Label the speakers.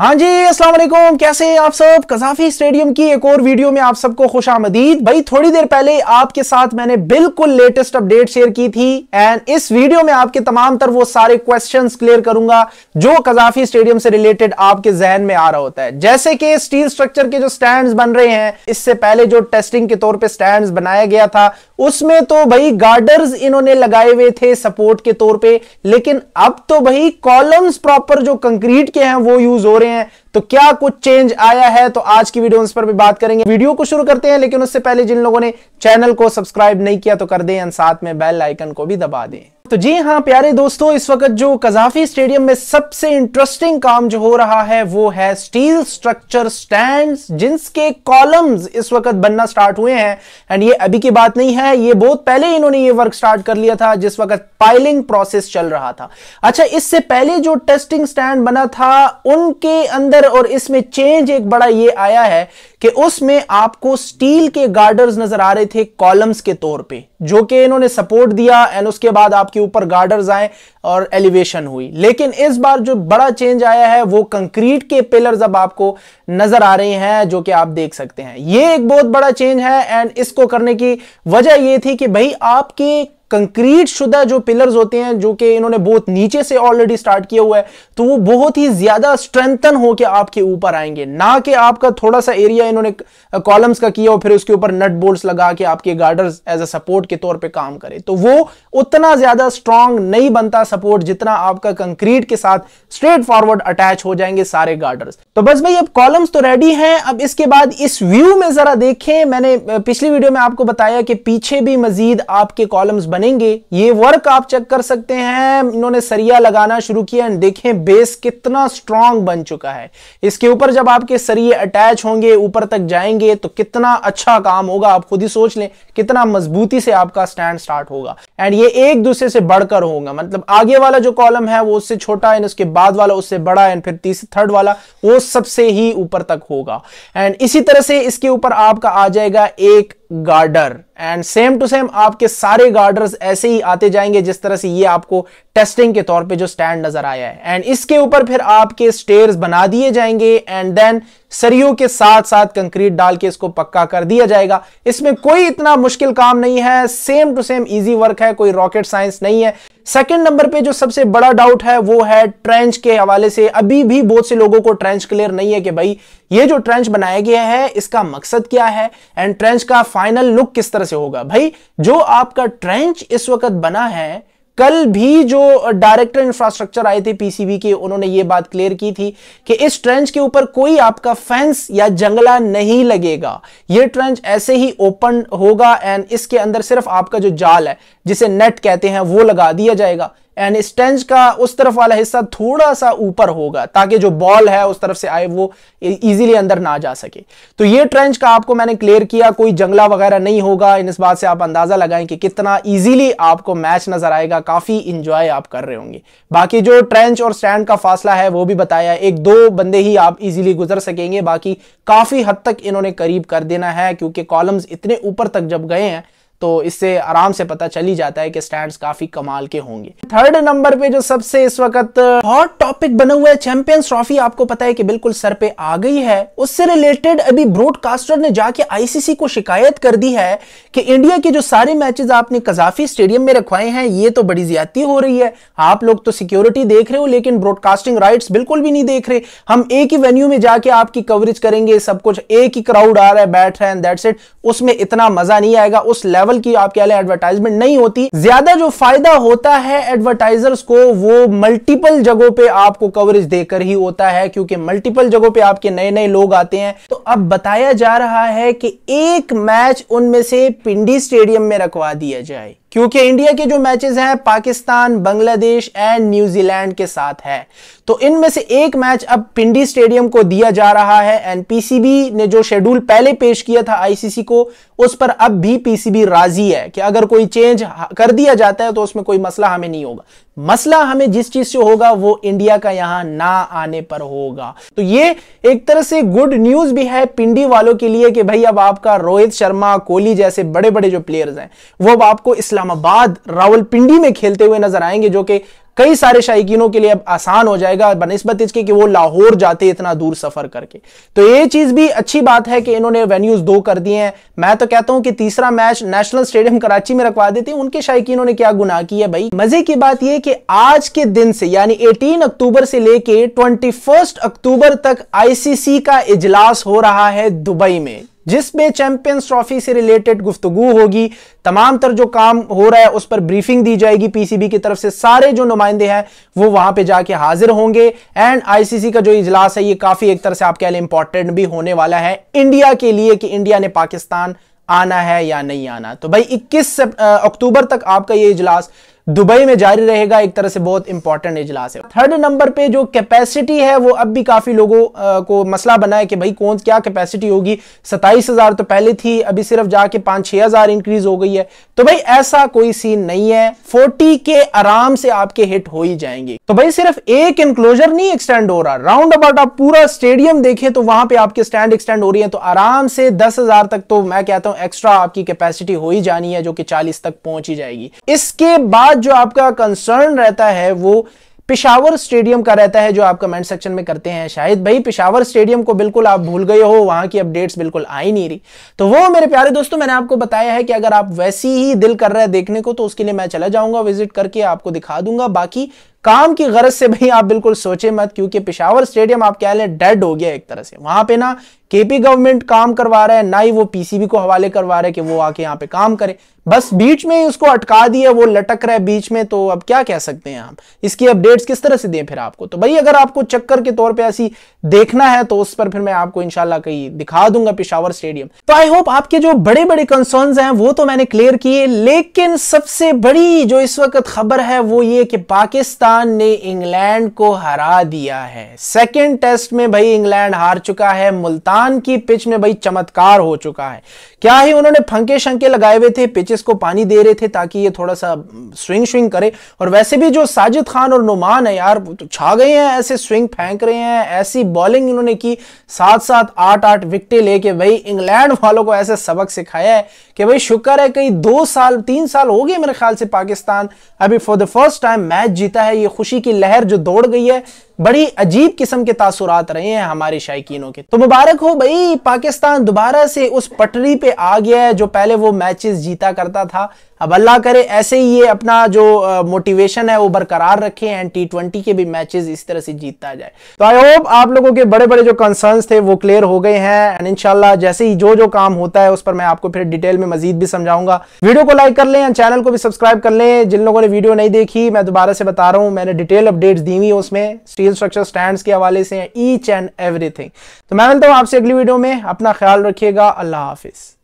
Speaker 1: हाँ जी अस्सलाम वालेकुम कैसे हैं आप सब कजाफी स्टेडियम की एक और वीडियो में आप सबको खुश आमदीद भाई थोड़ी देर पहले आपके साथ मैंने बिल्कुल लेटेस्ट अपडेट शेयर की थी एंड इस वीडियो में आपके तमाम तर वो सारे क्वेश्चंस क्लियर करूंगा जो कजाफी स्टेडियम से रिलेटेड आपके जहन में आ रहा होता है जैसे कि स्टील स्ट्रक्चर के जो स्टैंड बन रहे हैं इससे पहले जो टेस्टिंग के तौर पर स्टैंड बनाया गया था उसमें तो भाई गार्डर्स इन्होंने लगाए हुए थे सपोर्ट के तौर पर लेकिन अब तो भाई कॉलम्स प्रॉपर जो कंक्रीट के हैं वो यूज हो रहे रहे हैं तो क्या कुछ चेंज आया है तो आज की वीडियो उस पर भी बात करेंगे वीडियो को शुरू करते हैं लेकिन उससे पहले जिन लोगों ने चैनल को सब्सक्राइब नहीं किया तो कर दें साथ में बेल आइकन को भी दबा दें तो जी हाँ प्यारे दोस्तों इस वक्त जो कजाफी स्टेडियम में सबसे इंटरेस्टिंग काम जो हो रहा है वो है स्टील स्ट्रक्चर स्टैंड्स जिनके कॉलम्स इस वक्त बनना स्टार्ट हुए हैं एंड ये अभी की बात नहीं है ये बहुत पहले इन्होंने ये वर्क स्टार्ट कर लिया था जिस वक्त पाइलिंग प्रोसेस चल रहा था अच्छा इससे पहले जो टेस्टिंग स्टैंड बना था उनके अंदर और इसमें चेंज एक बड़ा ये आया है कि उसमें आपको स्टील के गार्डर्स नजर आ रहे थे कॉलम्स के तौर पर जो कि इन्होंने सपोर्ट दिया एंड उसके बाद आपके ऊपर गार्डर्स आए और एलिवेशन हुई लेकिन इस बार जो बड़ा चेंज आया है वो कंक्रीट के पिलर्स अब आपको नजर आ रहे हैं जो कि आप देख सकते हैं ये एक बहुत बड़ा चेंज है एंड इसको करने की वजह यह थी कि भाई आपके कंक्रीट शुदा जो पिलर्स होते हैं जो कि इन्होंने बहुत नीचे से ऑलरेडी स्टार्ट किया हुआ है तो वो बहुत ही ज्यादा स्ट्रेंथन होकर आपके ऊपर आएंगे ना कि आपका थोड़ा सा एरिया इन्होंने कॉलम्स का किया और फिर उसके ऊपर नट बोल्ट लगा के आपके गार्डर्स एज अ सपोर्ट के तौर पर काम करे तो वो उतना ज्यादा स्ट्रांग नहीं बनता सपोर्ट जितना आपका कंक्रीट के साथ स्ट्रेट फॉरवर्ड अटैच हो जाएंगे सारे गार्डर्स तो बस भाई अब कॉलम्स तो रेडी हैं अब इसके बाद इस व्यू में जरा देखें मैंने पिछली वीडियो में आपको बताया कि पीछे भी मजीद आपके कॉलम्स बने जानेंगे ये वर्क आप चेक कर सकते हैं इन्होंने सरिया लगाना शुरू किया एंड देखें बेस कितना स्ट्रांग बन चुका है इसके ऊपर जब आपके सरिये अटैच होंगे ऊपर तक जाएंगे तो कितना अच्छा काम होगा आप खुद ही सोच लें कितना मजबूती से आपका स्टैंड स्टार्ट होगा एंड ये एक दूसरे से बढ़कर होगा मतलब आगे वाला जो कॉलम है वो उससे छोटा एंड उसके बाद वाला उससे बड़ा एंड फिर तीसरे थर्ड वाला वो सबसे ही ऊपर तक होगा एंड इसी तरह से इसके ऊपर आपका आ जाएगा एक girder and same to same आपके सारे गार्डर्स ऐसे ही आते जाएंगे जिस तरह से ये आपको टेस्टिंग के तौर पे जो स्टैंड नजर आया है एंड इसके ऊपर फिर आपके स्टेयर्स बना दिए जाएंगे एंड देन सरियों के साथ साथ कंक्रीट डाल के इसको पक्का कर दिया जाएगा इसमें कोई इतना मुश्किल काम नहीं है same to same easy work है कोई रॉकेट साइंस नहीं है सेकंड नंबर पे जो सबसे बड़ा डाउट है वो है ट्रेंच के हवाले से अभी भी बहुत से लोगों को ट्रेंच क्लियर नहीं है कि भाई ये जो ट्रेंच बनाया गया है इसका मकसद क्या है एंड ट्रेंच का फाइनल लुक किस तरह से होगा भाई जो आपका ट्रेंच इस वक्त बना है कल भी जो डायरेक्टर इंफ्रास्ट्रक्चर आए थे पीसीबी के उन्होंने ये बात क्लियर की थी कि इस ट्रेंच के ऊपर कोई आपका फेंस या जंगला नहीं लगेगा ये ट्रेंच ऐसे ही ओपन होगा एंड इसके अंदर सिर्फ आपका जो जाल है जिसे नेट कहते हैं वो लगा दिया जाएगा एंड स्टेंज का उस तरफ वाला हिस्सा थोड़ा सा ऊपर होगा ताकि जो बॉल है उस तरफ से आए वो इजीली e- अंदर ना जा सके तो ये ट्रेंच का आपको मैंने क्लियर किया कोई जंगला वगैरह नहीं होगा इन इस बात से आप अंदाज़ा लगाएं कि कितना इजीली आपको मैच नज़र आएगा काफ़ी इंजॉय आप कर रहे होंगे बाकी जो ट्रेंच और स्टैंड का फासला है वो भी बताया एक दो बंदे ही आप इजिली गुजर सकेंगे बाकी काफ़ी हद तक इन्होंने करीब कर देना है क्योंकि कॉलम्स इतने ऊपर तक जब गए हैं तो इससे आराम से पता चल ही जाता है कि स्टैंड्स काफी कमाल के होंगे थर्ड नंबर पे जो सबसे इस वक्त हॉट uh, टॉपिक बना हुआ है चैंपियंस ट्रॉफी आपको पता है कि बिल्कुल सर पे आ गई है उससे रिलेटेड अभी ब्रॉडकास्टर ने जाके आईसीसी को शिकायत कर दी है कि इंडिया के जो सारे मैचेस आपने कजाफी स्टेडियम में रखवाए हैं ये तो बड़ी ज्यादा हो रही है आप लोग तो सिक्योरिटी देख रहे हो लेकिन ब्रॉडकास्टिंग राइट बिल्कुल भी नहीं देख रहे हम एक ही वेन्यू में जाके आपकी कवरेज करेंगे सब कुछ एक ही क्राउड आ रहा है बैठ रहे हैं दैट्स इट उसमें इतना मजा नहीं आएगा उस लेवल लेवल की आप कह लें एडवर्टाइजमेंट नहीं होती ज्यादा जो फायदा होता है एडवर्टाइजर्स को वो मल्टीपल जगहों पे आपको कवरेज देकर ही होता है क्योंकि मल्टीपल जगहों पे आपके नए नए लोग आते हैं तो अब बताया जा रहा है कि एक मैच उनमें से पिंडी स्टेडियम में रखवा दिया जाए क्योंकि इंडिया के जो मैचेस हैं पाकिस्तान बांग्लादेश एंड न्यूजीलैंड के साथ है तो इनमें से एक मैच अब पिंडी स्टेडियम को दिया जा रहा है एंड पीसीबी ने जो शेड्यूल पहले पेश किया था आईसीसी को उस पर अब भी पीसीबी राजी है कि अगर कोई चेंज कर दिया जाता है तो उसमें कोई मसला हमें नहीं होगा मसला हमें जिस चीज से होगा वो इंडिया का यहां ना आने पर होगा तो ये एक तरह से गुड न्यूज भी है पिंडी वालों के लिए कि भाई अब आपका रोहित शर्मा कोहली जैसे बड़े बड़े जो प्लेयर्स हैं वो अब आपको इस्लामाबाद रावलपिंडी में खेलते हुए नजर आएंगे जो कि कई सारे शाइकीनों के लिए अब आसान हो जाएगा बनस्बत इसके कि वो लाहौर जाते इतना दूर सफर करके तो ये चीज भी अच्छी बात है कि इन्होंने वेन्यूज दो कर दिए हैं मैं तो कहता हूं कि तीसरा मैच नेशनल स्टेडियम कराची में रखवा देते हैं उनके शाइकीनों ने क्या गुनाह किया भाई मजे की बात यह कि आज के दिन से यानी एटीन अक्टूबर से लेके ट्वेंटी अक्टूबर तक आईसीसी का इजलास हो रहा है दुबई में जिसमें चैंपियंस ट्रॉफी से रिलेटेड गुफ्तगु होगी तमाम तर जो काम हो रहा है उस पर ब्रीफिंग दी जाएगी पीसीबी की तरफ से सारे जो नुमाइंदे हैं वो वहां पे जाके हाजिर होंगे एंड आईसीसी का जो इजलास है ये काफी एक तरह से आपके लिए इंपॉर्टेंट भी होने वाला है इंडिया के लिए कि इंडिया ने पाकिस्तान आना है या नहीं आना तो भाई 21 अक्टूबर तक आपका ये इजलास दुबई में जारी रहेगा एक तरह से बहुत इंपॉर्टेंट इजलास है थर्ड नंबर पे जो कैपेसिटी है वो अब भी काफी लोगों को मसला बना है कि भाई कौन क्या कैपेसिटी होगी सताईस हजार तो पहले थी अभी सिर्फ जाके पांच छह हजार इंक्रीज हो गई है तो भाई ऐसा कोई सीन नहीं है फोर्टी के आराम से आपके हिट हो ही जाएंगे तो भाई सिर्फ एक इंक्लोजर नहीं एक्सटेंड हो रहा राउंड अबाउट आप पूरा स्टेडियम देखें तो वहां पर आपके स्टैंड एक्सटेंड हो रही है तो आराम से दस हजार तक तो मैं कहता हूं एक्स्ट्रा आपकी कैपेसिटी हो ही जानी है जो कि चालीस तक पहुंच ही जाएगी इसके बाद बाद जो आपका कंसर्न रहता है वो पिशावर स्टेडियम का रहता है जो आप कमेंट सेक्शन में करते हैं शायद भाई पिशावर स्टेडियम को बिल्कुल आप भूल गए हो वहां की अपडेट्स बिल्कुल आ ही नहीं रही तो वो मेरे प्यारे दोस्तों मैंने आपको बताया है कि अगर आप वैसी ही दिल कर रहे हैं देखने को तो उसके लिए मैं चला जाऊंगा विजिट करके आपको दिखा दूंगा बाकी काम की गरज से भाई आप बिल्कुल सोचे मत क्योंकि पिशावर स्टेडियम आप कह लें डेड हो गया एक तरह से वहां पे ना केपी गवर्नमेंट काम करवा रहा है ना ही वो पीसीबी को हवाले करवा रहा है कि वो आके यहाँ पे काम करे बस बीच में ही उसको अटका दिया वो लटक रहा है बीच में तो अब क्या कह सकते हैं हम इसकी अपडेट्स किस तरह से दें फिर आपको तो भाई अगर आपको चक्कर के तौर पे ऐसी देखना है तो उस पर फिर मैं आपको इनशाला कहीं दिखा दूंगा पिशावर स्टेडियम तो आई होप आपके जो बड़े बड़े कंसर्न हैं वो तो मैंने क्लियर किए लेकिन सबसे बड़ी जो इस वक्त खबर है वो ये कि पाकिस्तान पाकिस्तान ने इंग्लैंड को हरा दिया है सेकेंड टेस्ट में भाई इंग्लैंड हार चुका है मुल्तान की पिच में भाई चमत्कार हो चुका है क्या ही उन्होंने फंके शंके लगाए हुए थे पिचेस को पानी दे रहे थे ताकि ये थोड़ा सा स्विंग स्विंग करे और वैसे भी जो साजिद खान और नुमान है यार तो छा गए हैं ऐसे स्विंग फेंक रहे हैं ऐसी बॉलिंग इन्होंने की सात सात आठ आठ विकटे लेके भाई इंग्लैंड वालों को ऐसे सबक सिखाया है कि भाई शुक्र है कई दो साल तीन साल हो गए मेरे ख्याल से पाकिस्तान अभी for the first time match जीता है ये ये खुशी की लहर जो दौड़ गई है बड़ी अजीब किस्म के तासुरात रहे हैं हमारे शायकीनों के तो मुबारक हो भाई पाकिस्तान दोबारा से उस पटरी पे आ गया है जो पहले वो मैचेस जीता करता था अब अल्लाह करे ऐसे ही ये अपना जो मोटिवेशन है वो बरकरार रखे एंड टी ट्वेंटी के भी मैचेस इस तरह से जीतता जाए तो आई होप आप लोगों के बड़े बड़े जो कंसर्न्स थे वो क्लियर हो गए हैं एंड इनशाला जैसे ही जो जो काम होता है उस पर मैं आपको फिर डिटेल में मजीद भी समझाऊंगा वीडियो को लाइक कर लें चैनल को भी सब्सक्राइब कर लें जिन लोगों ने वीडियो नहीं देखी मैं दोबारा से बता रहा हूँ मैंने डिटेल अपडेट्स दी हुई उसमें स्टील स्ट्रक्चर स्टैंड के हवाले से ईच एंड एवरीथिंग तो मैं मिलता हूँ आपसे अगली वीडियो में अपना ख्याल रखिएगा अल्लाह हाफिज़